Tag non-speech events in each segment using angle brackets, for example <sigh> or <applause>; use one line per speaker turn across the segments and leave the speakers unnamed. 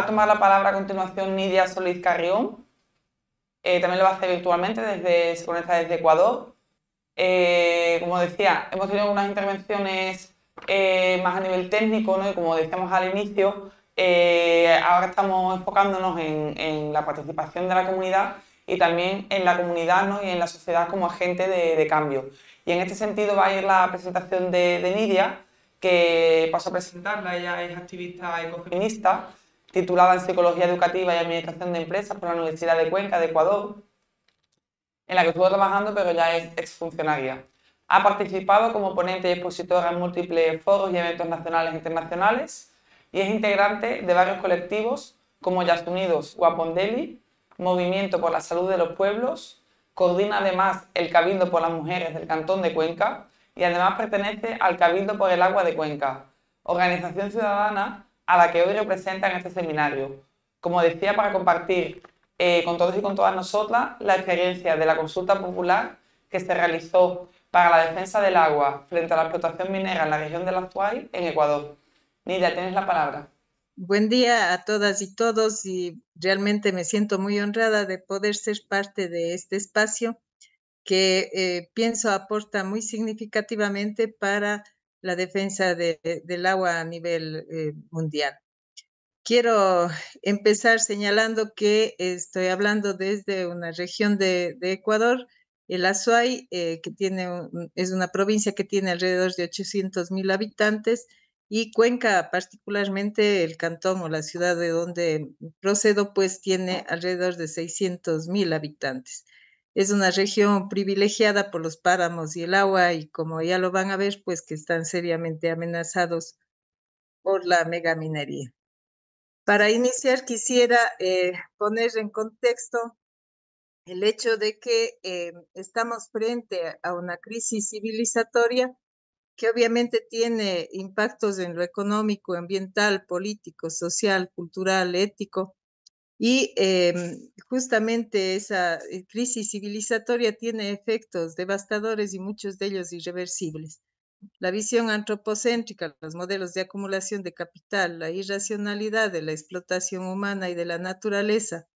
a tomar la palabra a continuación Nidia Solís Carrión. Eh, también lo va a hacer virtualmente, desde, se conecta desde Ecuador. Eh, como decía, hemos tenido unas intervenciones eh, más a nivel técnico, ¿no? y como decíamos al inicio, ahora estamos enfocándonos en, la participación de la comunidad y también en la comunidad ¿no? y en la sociedad como agente de, cambio. Y en este sentido va a ir la presentación de, de Nidia, que paso a presentarla, ella es activista ecofeminista titulada en Psicología Educativa y Administración de Empresas por la Universidad de Cuenca de Ecuador, en la que estuvo trabajando pero ya es exfuncionaria. Ha participado como ponente y expositora en múltiples foros y eventos nacionales e internacionales y es integrante de varios colectivos como ya Unidos, Guapondeli, Movimiento por la Salud de los Pueblos, coordina además el Cabildo por las Mujeres del Cantón de Cuenca y además pertenece al Cabildo por el Agua de Cuenca, organización ciudadana a la que hoy representan este seminario. Como decía, para compartir eh, con todos y con todas nosotras la experiencia de la consulta popular que se realizó para la defensa del agua frente a la explotación minera en la región de la Azuay, en Ecuador. Nidia, tienes la palabra.
Buen día a todas y todos y realmente me siento muy honrada de poder ser parte de este espacio que eh, pienso aporta muy significativamente para la defensa del agua a nivel eh, mundial. Quiero <sighs> empezar señalando que estoy hablando desde una región de, Ecuador, el Azuay, eh, que es una provincia que tiene alrededor de 800 mil habitantes, y Cuenca, particularmente el cantón o la ciudad de donde procedo, pues tiene alrededor de 600 mil habitantes es una región privilegiada por los páramos y el agua y como ya lo van a ver, pues que están seriamente amenazados por la megaminería. Para iniciar, quisiera eh, poner en contexto el hecho de que eh, estamos frente a una crisis civilizatoria que obviamente tiene impactos en lo económico, ambiental, político, social, cultural, ético, y em, justamente esa eh, crisis civilizatoria tiene efectos devastadores y muchos de ellos irreversibles. La visión antropocéntrica, los modelos de acumulación de capital, la irracionalidad de la explotación humana y de la naturaleza,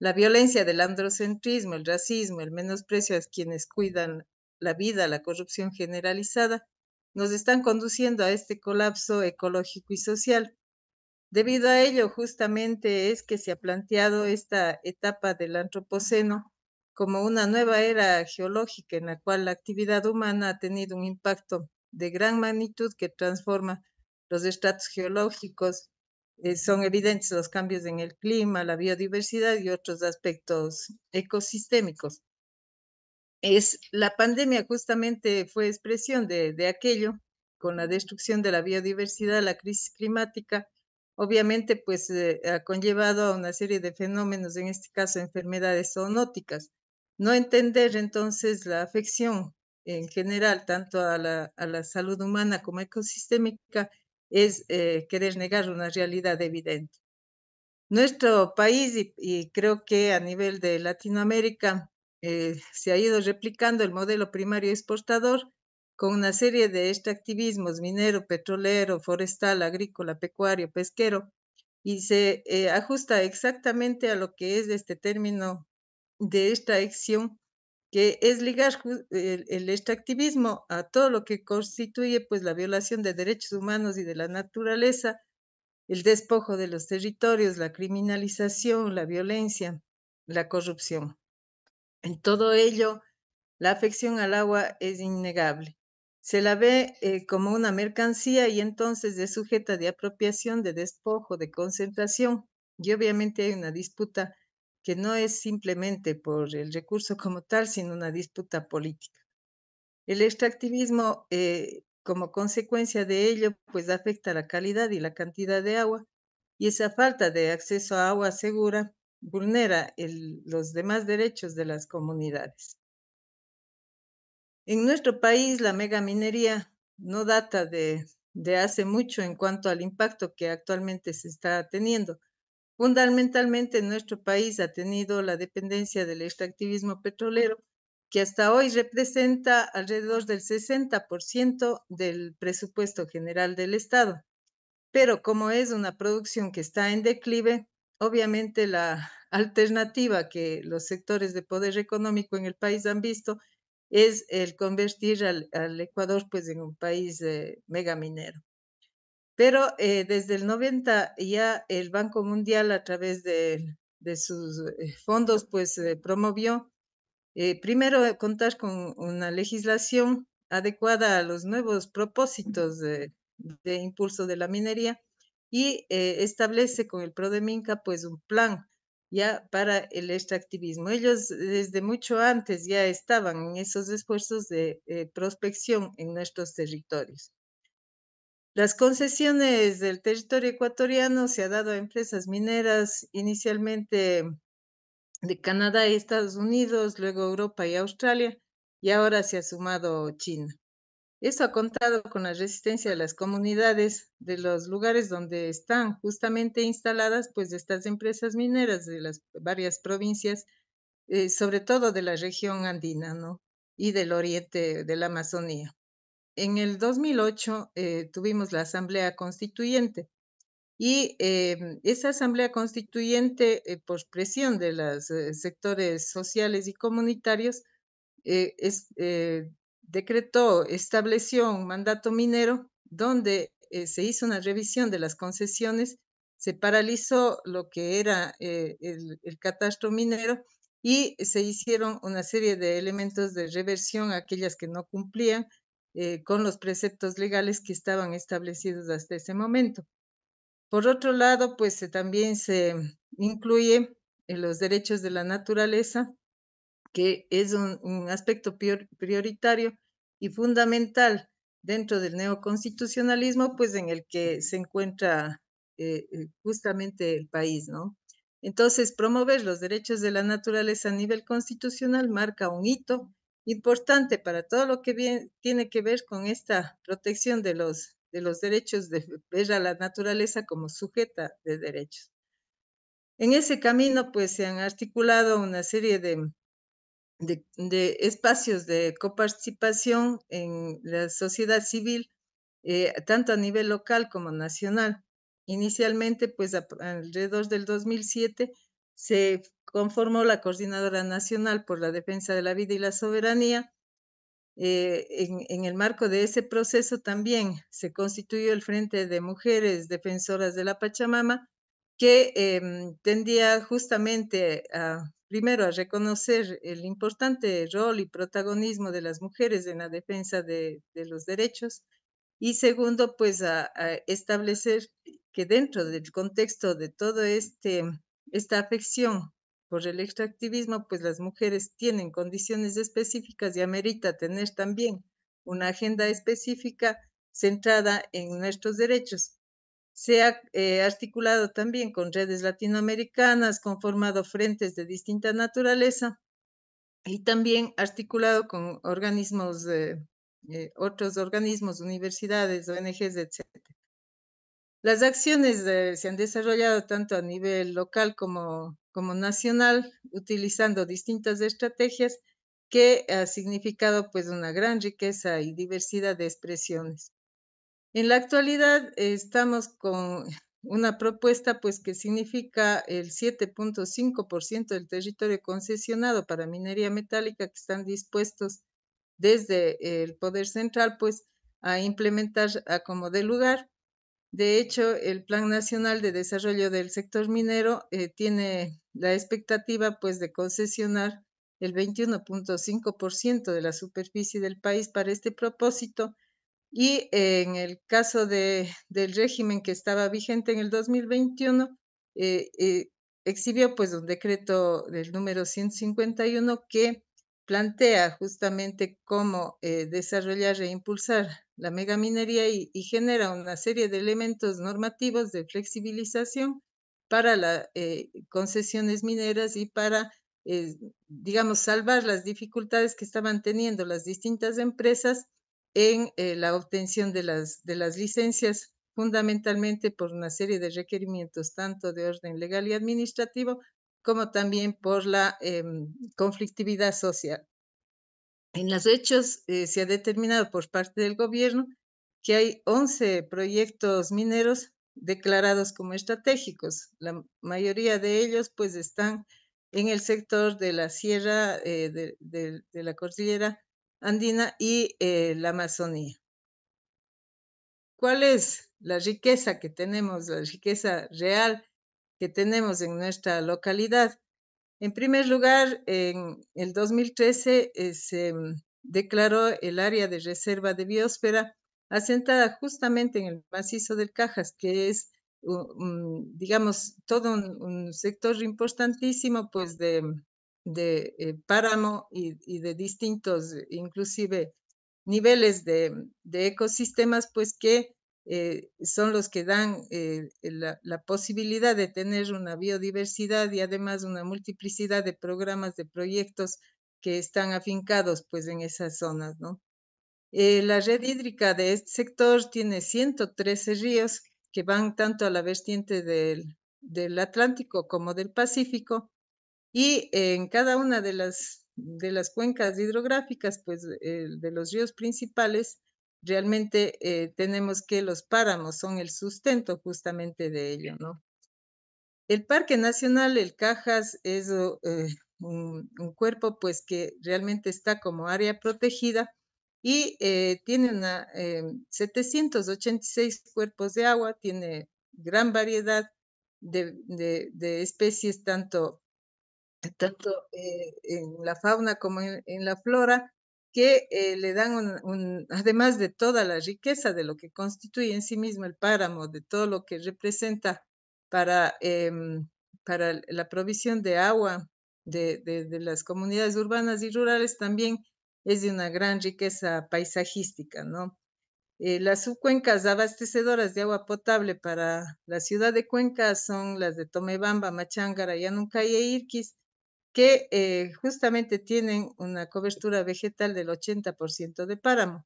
la violencia del androcentrismo, el racismo, el menosprecio a quienes cuidan la vida, la corrupción generalizada, nos están conduciendo a este colapso ecológico y social Debido a ello, justamente es que se ha planteado esta etapa del Antropoceno como una nueva era geológica en la cual la actividad humana ha tenido un impacto de gran magnitud que transforma los estratos geológicos. Eh, son evidentes los cambios en el clima, la biodiversidad y otros aspectos ecosistémicos. Es, la pandemia justamente fue expresión de aquello, con la destrucción de la biodiversidad, la crisis climática obviamente pues eh, ha conllevado a una serie de fenómenos, en este caso enfermedades zoonóticas. No entender entonces la afección en general, tanto a la, salud humana como ecosistémica, es eh, querer negar una realidad evidente. Nuestro país, y, creo que a nivel de Latinoamérica, eh, se ha ido replicando el modelo primario exportador, con una serie de extractivismos este minero, petrolero, forestal, agrícola, pecuario, pesquero, y se eh, ajusta exactamente a lo que es este término de extracción, que es ligar el, extractivismo este a todo lo que constituye pues la violación de derechos humanos y de la naturaleza, el despojo de los territorios, la criminalización, la violencia, la corrupción. En todo ello, la afección al agua es innegable se la ve eh, como una mercancía y entonces es sujeta de apropiación, de despojo, de concentración. Y obviamente hay una disputa que no es simplemente por el recurso como tal, sino una disputa política. El extractivismo, eh, como consecuencia de ello, pues afecta la calidad y la cantidad de agua y esa falta de acceso a agua segura vulnera los demás derechos de las comunidades. En nuestro país, la megaminería no data de, de hace mucho en cuanto al impacto que actualmente se está teniendo. Fundamentalmente, nuestro país ha tenido la dependencia del extractivismo petrolero, que hasta hoy representa alrededor del 60% del presupuesto general del Estado. Pero como es una producción que está en declive, obviamente la alternativa que los sectores de poder económico en el país han visto es el convertir al, Ecuador pues, en un país mega minero. Pero eh, desde el 90 ya el Banco Mundial a través de, sus eh, fondos pues eh, promovió primero contar con una legislación adecuada a los nuevos propósitos de, de impulso de la minería y establece con el PRODEMINCA pues un plan ya para el extractivismo. Ellos desde mucho antes ya estaban en esos esfuerzos de eh, prospección en nuestros territorios. Las concesiones del territorio ecuatoriano se ha dado a empresas mineras inicialmente de Canadá y Estados Unidos, luego Europa y Australia, y ahora se ha sumado China. Eso ha contado con la resistencia de las comunidades de los lugares donde están justamente instaladas pues de estas empresas mineras de las varias provincias, eh, sobre todo de la región andina ¿no? y del oriente de la Amazonía. En el 2008 eh, tuvimos la Asamblea Constituyente y em, esa Asamblea Constituyente, eh, por presión de los sectores sociales y comunitarios, es, decretó, estableció un mandato minero donde eh, se hizo una revisión de las concesiones, se paralizó lo que era eh, el, catastro minero y se hicieron una serie de elementos de reversión aquellas que no cumplían eh, con los preceptos legales que estaban establecidos hasta ese momento. Por otro lado, pues también se incluye en los derechos de la naturaleza, que es un, aspecto prioritario y fundamental dentro del neoconstitucionalismo, pues en el que se encuentra eh, eh, justamente el país, ¿no? Entonces, promover los derechos de la naturaleza a nivel constitucional marca un hito importante para todo lo que tiene que ver con esta protección de los, de los derechos de ver a la naturaleza como sujeta de derechos. En ese camino, pues se han articulado una serie de de, espacios de coparticipación en la sociedad civil, eh, tanto a nivel local como nacional. Inicialmente, pues alrededor del 2007, se conformó la Coordinadora Nacional por la Defensa de la Vida y la Soberanía. Eh, en, el marco de ese proceso también se constituyó el Frente de Mujeres Defensoras de la Pachamama, que em, tendía justamente a primero a reconocer el importante rol y protagonismo de las mujeres en la defensa de, los derechos y segundo, pues a, establecer que dentro del contexto de todo este, esta afección por el extractivismo, pues las mujeres tienen condiciones específicas y amerita tener también una agenda específica centrada en nuestros derechos se ha eh, articulado también con redes latinoamericanas, conformado frentes de distinta naturaleza y también articulado con organismos, eh, otros organismos, universidades, ONGs, etc. Las acciones se han desarrollado tanto a nivel local como, nacional, utilizando distintas estrategias que ha significado pues una gran riqueza y diversidad de expresiones. En la actualidad eh, estamos con una propuesta pues que significa el 7.5% del territorio concesionado para minería metálica que están dispuestos desde el Poder Central pues a implementar a como de lugar. De hecho, el Plan Nacional de Desarrollo del Sector Minero eh, tiene la expectativa pues de concesionar el 21.5% de la superficie del país para este propósito y en el caso del régimen que estaba vigente en el 2021, eh, eh, exhibió pues un decreto del número 151 que plantea justamente cómo eh, desarrollar e impulsar la megaminería y, y, genera una serie de elementos normativos de flexibilización para las concesiones mineras y para, digamos, salvar las dificultades que estaban teniendo las distintas empresas en eh, la obtención de las, de las licencias, fundamentalmente por una serie de requerimientos tanto de orden legal y administrativo como también por la em, conflictividad social. En los hechos eh, se ha determinado por parte del gobierno que hay 11 proyectos mineros declarados como estratégicos. La mayoría de ellos pues están en el sector de la sierra eh, de, la cordillera andina y eh, la Amazonía. ¿Cuál es la riqueza que tenemos, la riqueza real que tenemos en nuestra localidad? En primer lugar, en el 2013 eh, se declaró el área de reserva de biosfera asentada justamente en el macizo del Cajas, que es, mm, digamos, todo un, sector importantísimo pues, de, de eh, páramo y, de distintos, eh, inclusive, niveles de, ecosistemas, pues que eh, son los que dan la, posibilidad de tener una biodiversidad y además una multiplicidad de programas, de proyectos que están afincados pues en esas zonas, ¿no? la red hídrica de este sector tiene 113 ríos que van tanto a la vertiente del Atlántico como del Pacífico y en cada una de las, de las cuencas hidrográficas, pues eh, de los ríos principales, realmente eh, tenemos que los páramos son el sustento justamente de ello, ¿no? El Parque Nacional El Cajas es eh, un, cuerpo pues que realmente está como área protegida y tiene una, 786 cuerpos de agua, tiene gran variedad de, de especies, tanto tanto eh, en la fauna como en, la flora, que eh, le dan un, además de toda la riqueza de lo que constituye en sí mismo el páramo, de todo lo que representa para, em, para la provisión de agua de, de, las comunidades urbanas y rurales, también es de una gran riqueza paisajística, ¿no? Eh, las subcuencas abastecedoras de agua potable para la ciudad de Cuenca son las de Tomebamba, Machángara, Yanuncay e Irquis, que eh, justamente tienen una cobertura vegetal del 80% de páramo.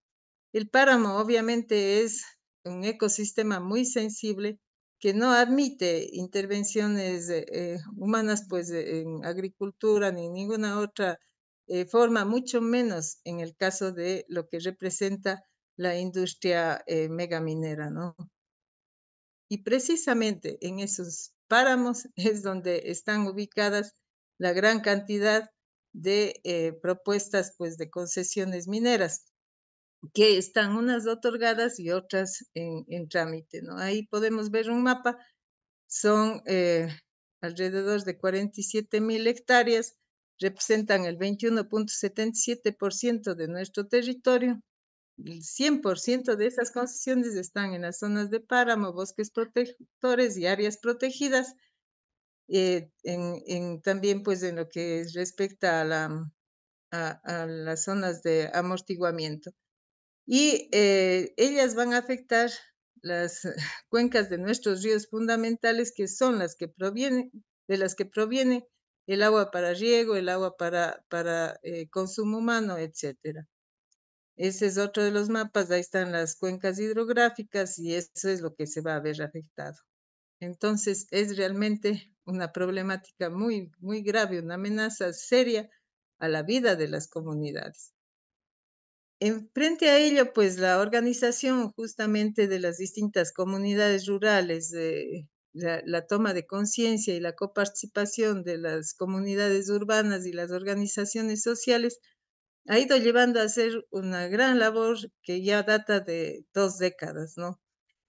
El páramo obviamente es un ecosistema muy sensible que no admite intervenciones eh, humanas pues en agricultura ni ninguna otra eh, forma, mucho menos en el caso de lo que representa la industria megaminera, ¿no? Y precisamente en esos páramos <laughs> es donde están ubicadas la gran cantidad de eh, propuestas pues, de concesiones mineras, que están unas otorgadas y otras en, trámite. ¿no? Ahí podemos ver un mapa, son eh, alrededor de 47 mil hectáreas, representan el 21.77% de nuestro territorio. El 100% de esas concesiones están en las zonas de páramo, bosques protectores y áreas protegidas eh, en, también pues en lo que respecta a, la, mm, a, las zonas de amortiguamiento. Y eh, ellas van a afectar las <laughs> cuencas de nuestros ríos fundamentales, que son las que provienen, de las que proviene el agua para riego, el agua para, para eh, consumo humano, etcétera. Ese es otro de los mapas, ahí están las cuencas hidrográficas y eso es lo que se va a ver afectado. Entonces, es realmente una problemática muy, muy grave, una amenaza seria a la vida de las comunidades. En frente a ello, pues la organización justamente de las distintas comunidades rurales, la, toma de conciencia y la coparticipación de las comunidades urbanas y las organizaciones sociales ha ido llevando a hacer una gran labor que ya data de dos décadas, ¿no?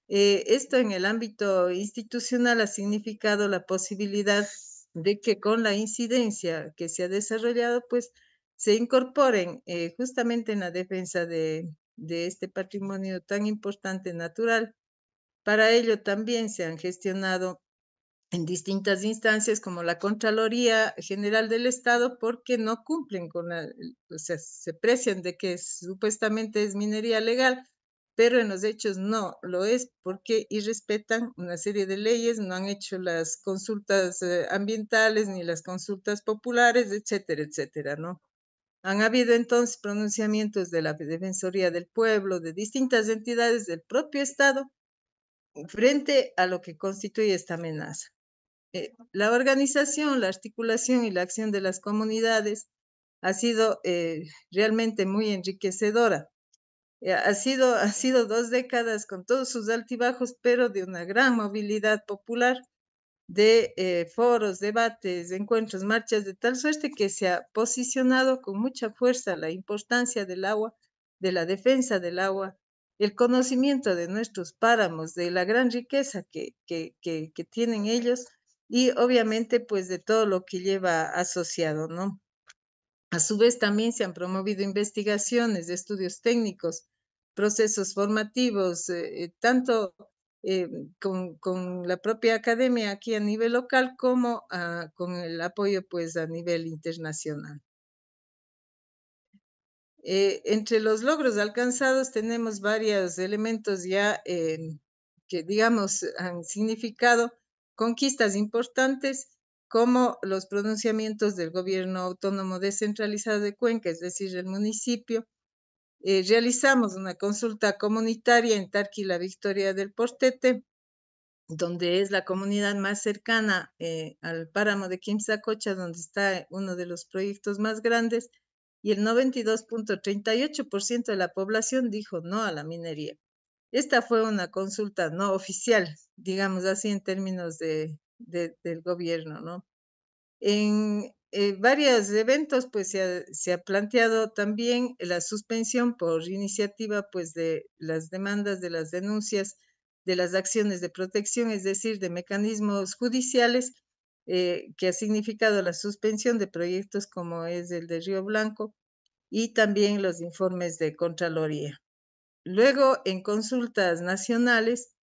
Eh, esto en el ámbito institucional ha significado la posibilidad de que con la incidencia que se ha desarrollado, pues se incorporen eh, justamente en la defensa de, este patrimonio tan importante natural. Para ello también se han gestionado en distintas instancias como la Contraloría General del Estado porque no cumplen con la, o sea, se precian de que supuestamente es minería legal, pero en los hechos no lo es porque irrespetan una serie de leyes, no han hecho las consultas eh, ambientales ni las consultas populares, etcétera, etcétera, ¿no? Han habido entonces pronunciamientos de la Defensoría del Pueblo, de distintas entidades del propio Estado, frente a lo que constituye esta amenaza. Eh, la organización, la articulación y la acción de las comunidades ha sido eh, realmente muy enriquecedora eh, ha sido, ha sido dos décadas con todos sus altibajos, pero de una gran movilidad popular, de eh, foros, debates, encuentros, marchas, de tal suerte que se ha posicionado con mucha fuerza la importancia del agua, de la defensa del agua, el conocimiento de nuestros páramos, de la gran riqueza que, que, que, tienen ellos y obviamente pues de todo lo que lleva asociado, ¿no? A su vez, también se han promovido investigaciones, estudios técnicos procesos formativos, eh, eh, tanto eh, con, la propia academia aquí a nivel local como ah, con el apoyo pues a nivel internacional. entre los logros alcanzados tenemos varios elementos ya em, que digamos han significado conquistas importantes como los pronunciamientos del gobierno autónomo descentralizado de Cuenca, es decir, el municipio, eh, realizamos una consulta comunitaria en Tarqui, la Victoria del Portete, donde es la comunidad más cercana eh, al páramo de Quimsacocha, donde está uno de los proyectos más grandes, y el 92.38% de la población dijo no a la minería. Esta fue una consulta no oficial, digamos así, en términos de, de, del gobierno, ¿no? En, eh, varios eventos, pues se ha, planteado también la suspensión por iniciativa pues de las demandas, de las denuncias, de las acciones de protección, es decir, de mecanismos judiciales eh, que ha significado la suspensión de proyectos como es el de Río Blanco y también los informes de Contraloría. Luego, en consultas nacionales,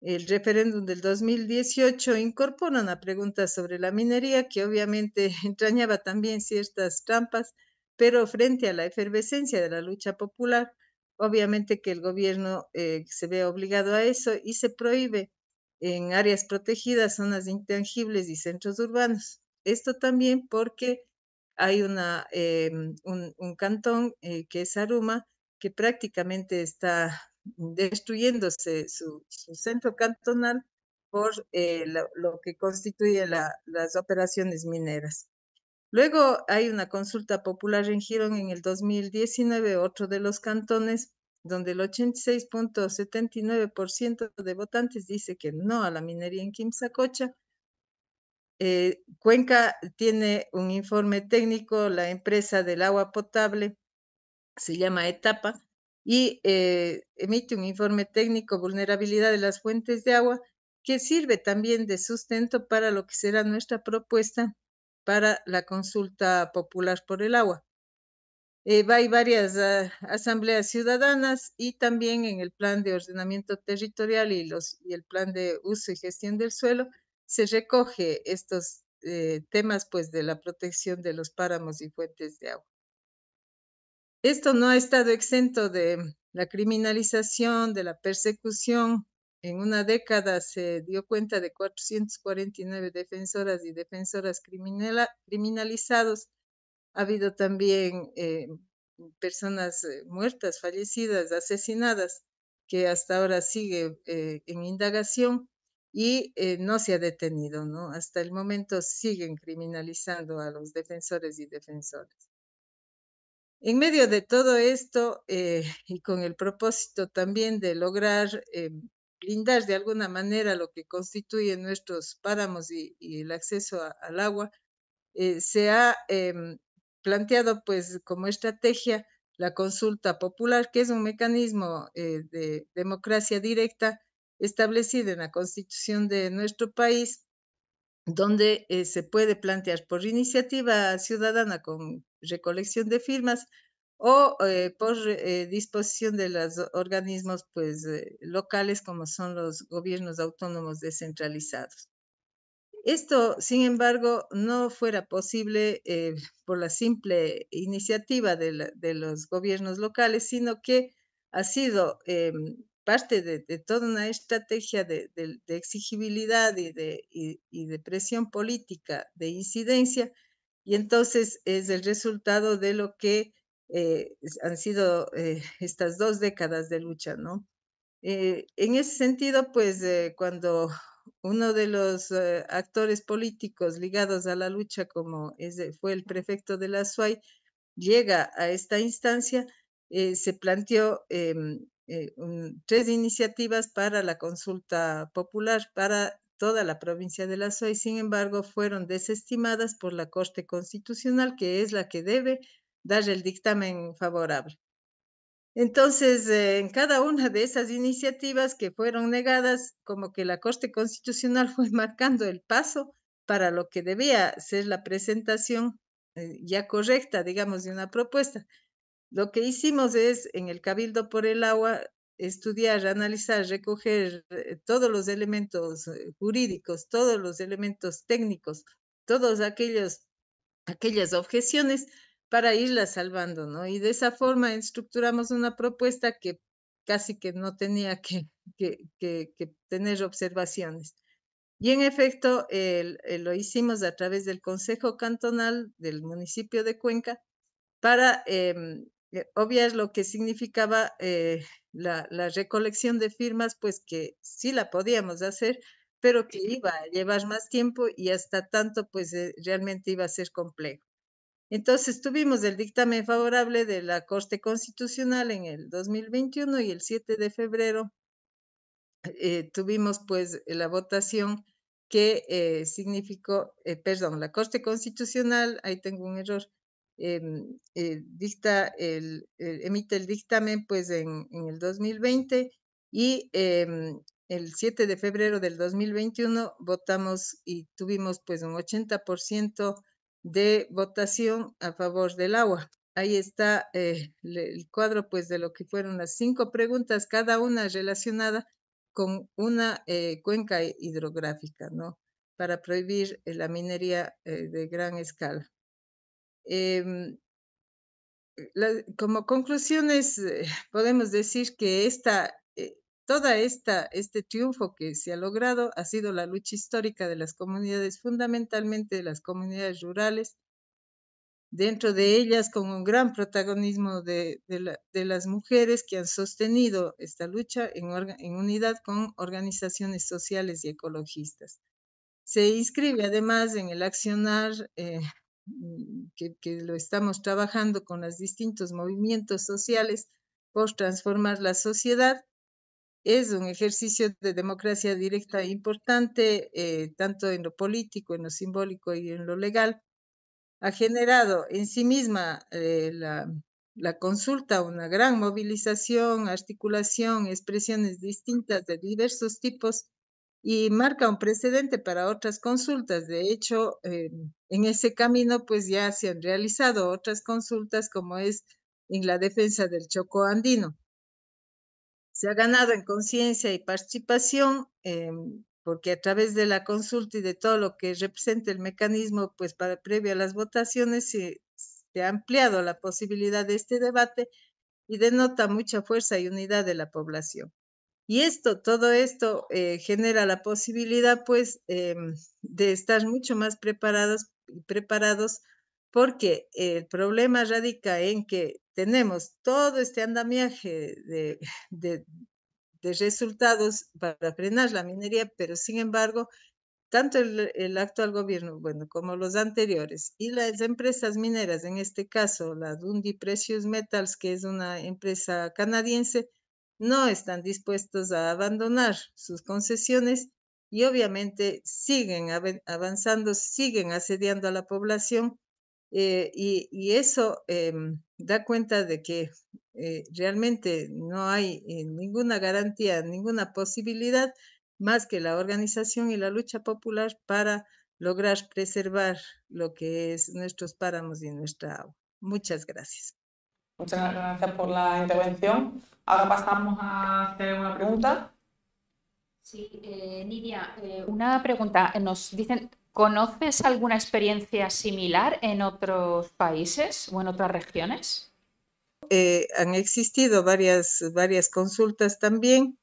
el referéndum del 2018 incorpora una pregunta sobre la minería que obviamente <laughs> entrañaba también ciertas trampas, pero frente a la efervescencia de la lucha popular, obviamente que el gobierno eh, se ve obligado a eso y se prohíbe en áreas protegidas, zonas intangibles y centros urbanos. Esto también porque hay eh, un, cantón eh, que es Aruma, que prácticamente está destruyéndose su, centro cantonal por eh, lo, que constituye las operaciones mineras. Luego hay una consulta popular en Girón en el 2019, otro de los cantones, donde el 86.79% de votantes dice que no a la minería en Quimsacocha. Eh, Cuenca tiene un informe técnico, la empresa del agua potable se llama Etapa, y eh, emite un informe técnico vulnerabilidad de las fuentes de agua que sirve también de sustento para lo que será nuestra propuesta para la consulta popular por el agua. Eh, hay varias ah, asambleas ciudadanas y también en el plan de ordenamiento territorial y, los, el plan de uso y gestión del suelo se recoge estos eh, temas pues de la protección de los páramos y fuentes de agua. Esto no ha estado exento de la criminalización, de la persecución. En una década se dio cuenta de 449 defensoras y defensoras criminalizados. Ha habido también eh, personas eh, muertas, fallecidas, asesinadas, que hasta ahora sigue eh, en indagación y no se ha detenido, Hasta el momento siguen criminalizando a los defensores y defensoras. En medio de todo esto eh, <laughs> y con el propósito también de lograr eh, blindar de alguna manera lo que constituye nuestros páramos y, el acceso al agua, eh, se ha em, planteado pues como estrategia la consulta popular, que es un mecanismo de democracia directa establecido en la constitución de nuestro país donde eh, se puede plantear por iniciativa ciudadana con recolección de firmas o eh, por eh, disposición de los organismos pues, locales como son los gobiernos autónomos descentralizados. Esto, sin embargo, no fuera posible por la simple iniciativa de, los gobiernos locales, sino que ha sido em, parte de, toda una estrategia de, exigibilidad y, de, presión política, de incidencia, y entonces es el resultado de lo que eh, han sido eh, estas dos décadas de lucha, ¿no? Eh, en ese sentido, pues cuando uno de los actores políticos ligados a la lucha, como fue el prefecto de la SUAY, llega a esta instancia, se planteó em, eh, tres iniciativas para la consulta popular para toda la provincia de la sin embargo, fueron desestimadas por la Corte Constitucional, que es la que debe dar el dictamen favorable. Entonces, eh, en cada una de esas iniciativas que fueron negadas, como que la Corte Constitucional <laughs> fue marcando el paso para lo que debía ser la presentación eh, ya correcta, digamos, de una propuesta. Lo que hicimos es, en el Cabildo por el Agua, estudiar, analizar, recoger eh, todos los elementos eh, jurídicos, todos los elementos técnicos, todos aquellos, aquellas objeciones para irlas salvando, ¿no? Y de esa forma estructuramos una propuesta que casi que no tenía que, que, tener observaciones. Y en efecto, eh, lo hicimos a través del Consejo Cantonal del municipio de Cuenca para em, eh, Obvio es lo que significaba eh, la, recolección de firmas, pues que sí la podíamos hacer, pero que iba a llevar más tiempo y hasta tanto, pues eh, realmente iba a ser complejo. Entonces tuvimos el dictamen favorable de la Corte Constitucional en el 2021 y el 7 de febrero tuvimos pues la votación que significó, perdón, la Corte Constitucional, ahí tengo un error, Em, eh, dicta el, eh, emite el dictamen pues en, el 2020 y em, el 7 de febrero del 2021 votamos y tuvimos pues un 80% de votación a favor del agua. Ahí está eh, el cuadro pues de lo que fueron las cinco preguntas, cada una relacionada con una cuenca hidrográfica, ¿no? Para prohibir la minería de gran escala. Em, como conclusiones, eh, <laughs> podemos decir que esta, eh, toda esta, este triunfo que se ha logrado ha sido la lucha histórica de las comunidades, fundamentalmente de las comunidades rurales, dentro de ellas con un gran protagonismo de, de, las mujeres que han sostenido esta lucha en, en unidad con organizaciones sociales y ecologistas. Se inscribe además en el accionar eh, Mm, que, lo estamos trabajando con los distintos movimientos sociales por transformar la sociedad, es un ejercicio de democracia directa importante, eh, tanto en lo político, en lo simbólico y en lo legal. Ha generado en sí misma eh, la, consulta una gran movilización, articulación, expresiones distintas de diversos tipos y marca un precedente para otras consultas. De hecho, en ese camino, pues ya se han realizado otras consultas como es en la defensa del choco andino. Se ha ganado en conciencia y participación, eh, porque a través de la consulta y de todo lo que representa el mecanismo, pues para previo a las votaciones, se ha ampliado la posibilidad de este debate y denota mucha fuerza y unidad de la población. Y esto, todo esto eh, genera la posibilidad, pues, em, de estar mucho más preparados, preparados porque el problema radica en que tenemos todo este andamiaje de, resultados para frenar la minería, pero sin embargo, tanto el, el, actual gobierno, bueno, como los anteriores, y las empresas mineras, en este caso la Dundee Precious Metals, que es una empresa canadiense, no están dispuestos a abandonar sus concesiones y obviamente siguen avanzando, siguen asediando a la población eh, y, eso em, da cuenta de que eh, realmente no hay eh, ninguna garantía, ninguna posibilidad más que la organización y la lucha popular para lograr preservar lo que es nuestros páramos y nuestra agua. Muchas gracias. Muchas gracias por
la intervención. Ahora pasamos a hacer una pregunta. Sí, eh, Nidia, eh, una pregunta. Eh, nos dicen, ¿conoces alguna experiencia similar en otros países o en otras regiones?
han existido varias, varias consultas también.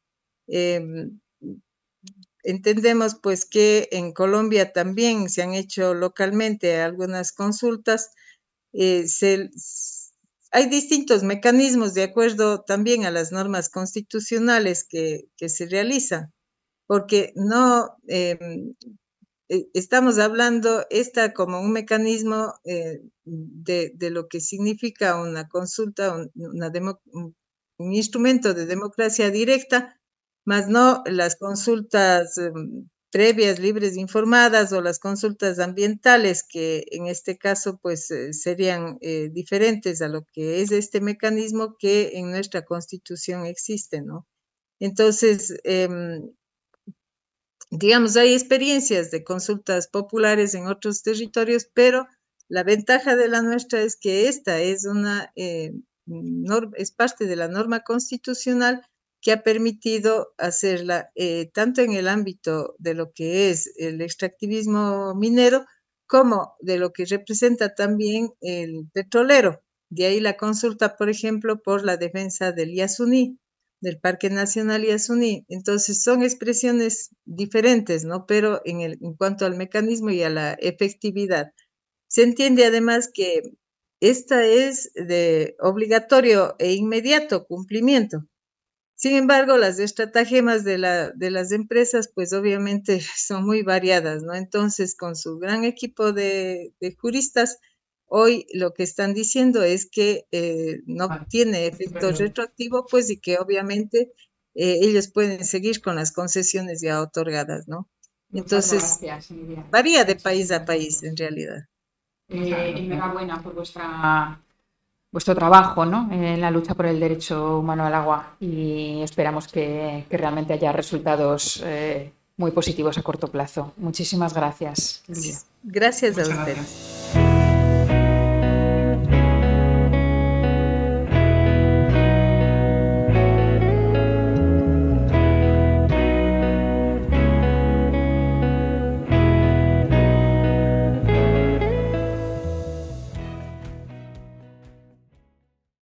Em, entendemos pues que en Colombia también se han hecho localmente algunas consultas. se, hay distintos mecanismos de acuerdo también a las normas constitucionales que, se realizan, porque no eh, eh, estamos hablando esta como un mecanismo eh, de, lo que significa una consulta, un instrumento de democracia directa, más no las consultas em, previas, libres, informadas o las consultas ambientales, que en este caso pues eh, serían eh, diferentes a lo que es este mecanismo que en nuestra constitución existe, Entonces, em, digamos, hay experiencias de consultas populares en otros territorios, pero la ventaja de la nuestra es que esta es una, eh, es parte de la norma constitucional que ha permitido hacerla eh, tanto en el ámbito de lo que es el extractivismo minero como de lo que representa también el petrolero. De ahí la consulta, por ejemplo, por la defensa del Yasuní, del Parque Nacional Yasuní. Entonces son expresiones diferentes, ¿no? Pero en, el, en cuanto al mecanismo y a la efectividad. Se entiende además que esta es de obligatorio e inmediato cumplimiento. Sin embargo, las estratagemas de, la, las empresas, pues obviamente <laughs> son muy variadas, ¿no? Entonces, con su gran equipo de, juristas, hoy lo que están diciendo es que eh, no ah, tiene efecto retroactivo, pues y que obviamente eh, ellos pueden seguir con las concesiones ya otorgadas, ¿no? Entonces, varía de país a país en realidad. Eh, enhorabuena
por vuestra
vuestro trabajo ¿no? en la
lucha por el derecho humano al agua y esperamos que, realmente haya resultados eh, muy positivos a corto plazo. Muchísimas gracias. Gracias a ustedes.